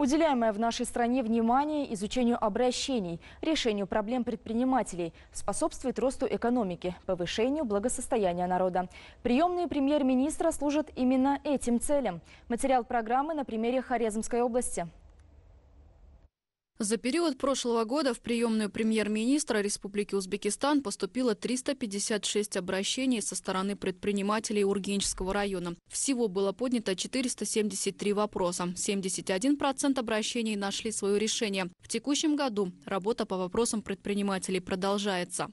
Уделяемое в нашей стране внимание изучению обращений, решению проблем предпринимателей, способствует росту экономики, повышению благосостояния народа. Приемные премьер-министра служат именно этим целям. Материал программы на примере Хорезмской области. За период прошлого года в приемную премьер-министра Республики Узбекистан поступило 356 обращений со стороны предпринимателей Ургенческого района. Всего было поднято 473 вопроса. 71% обращений нашли свое решение. В текущем году работа по вопросам предпринимателей продолжается.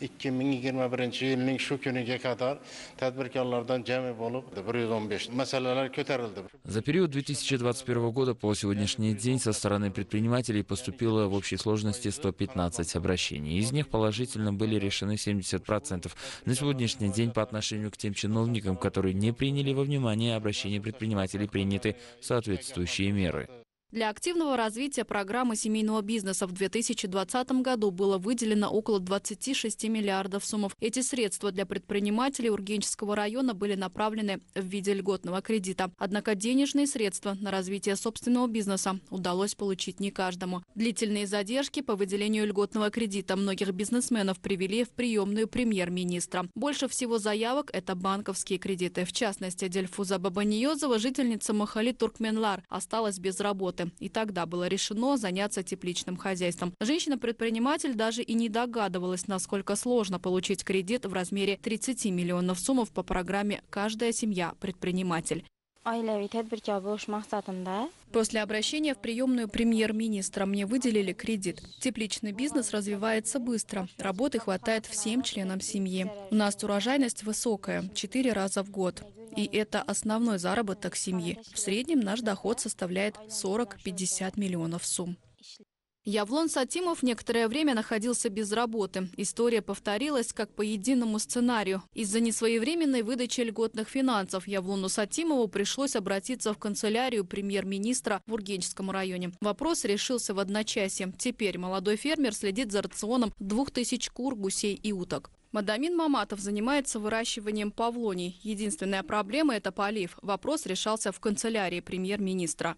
2021 yilning shu kuniga qadar tadbirkorlardan jami bo'lib 115 masalalar ko'tarildi. За период 2021 года по сегодняшний день со стороны предпринимателей поступило в общей сложности 115 обращений. Из них положительно были решены 70%. На сегодняшний день по отношению к тем чиновникам, которые не приняли во внимание обращения предпринимателей, приняты соответствующие меры. Для активного развития программы семейного бизнеса в 2020 году было выделено около 26 миллиардов сумм. Эти средства для предпринимателей Ургенческого района были направлены в виде льготного кредита. Однако денежные средства на развитие собственного бизнеса удалось получить не каждому. Длительные задержки по выделению льготного кредита многих бизнесменов привели в приемную премьер-министра. Больше всего заявок – это банковские кредиты. В частности, Дельфуза Бабаниозова, жительница Махали Туркменлар, осталась без работы работы. И тогда было решено заняться тепличным хозяйством. Женщина-предприниматель даже и не догадывалась, насколько сложно получить кредит в размере 30 миллионов сумм по программе «Каждая семья – предприниматель». После обращения в приемную премьер-министра мне выделили кредит. Тепличный бизнес развивается быстро. Работы хватает всем членам семьи. У нас урожайность высокая, четыре раза в год. И это основной заработок семьи. В среднем наш доход составляет 40-50 миллионов сумм. Явлон Сатимов некоторое время находился без работы. История повторилась как по единому сценарию. Из-за несвоевременной выдачи льготных финансов Явлону Сатимову пришлось обратиться в канцелярию премьер-министра в Ургенческом районе. Вопрос решился в одночасье. Теперь молодой фермер следит за рационом 2000 кур, гусей и уток. Мадамин Маматов занимается выращиванием павлоний. Единственная проблема – это полив. Вопрос решался в канцелярии премьер-министра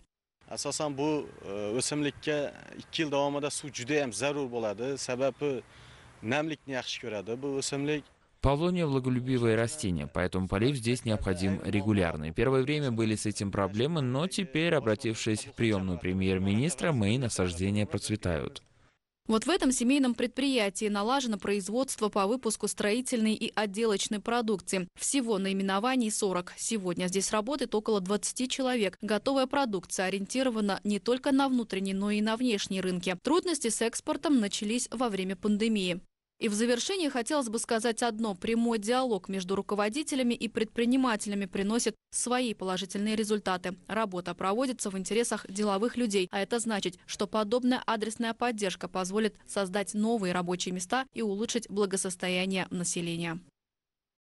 asosan bu e, o'simlikka 2 yil davomida suv juda ham zarur bo'ladi sababi namlikni yaxshi ko'radi bu o'simlik Павлония – влаголюбивое растение, поэтому полив здесь необходим регулярный. Первое время были с этим проблемы, но теперь, обратившись в приемную премьер-министра, мои насаждения процветают. Вот в этом семейном предприятии налажено производство по выпуску строительной и отделочной продукции. Всего наименований 40. Сегодня здесь работает около 20 человек. Готовая продукция ориентирована не только на внутренний, но и на внешний рынки. Трудности с экспортом начались во время пандемии. И в завершении хотелось бы сказать одно. Прямой диалог между руководителями и предпринимателями приносит свои положительные результаты. Работа проводится в интересах деловых людей, а это значит, что подобная адресная поддержка позволит создать новые рабочие места и улучшить благосостояние населения.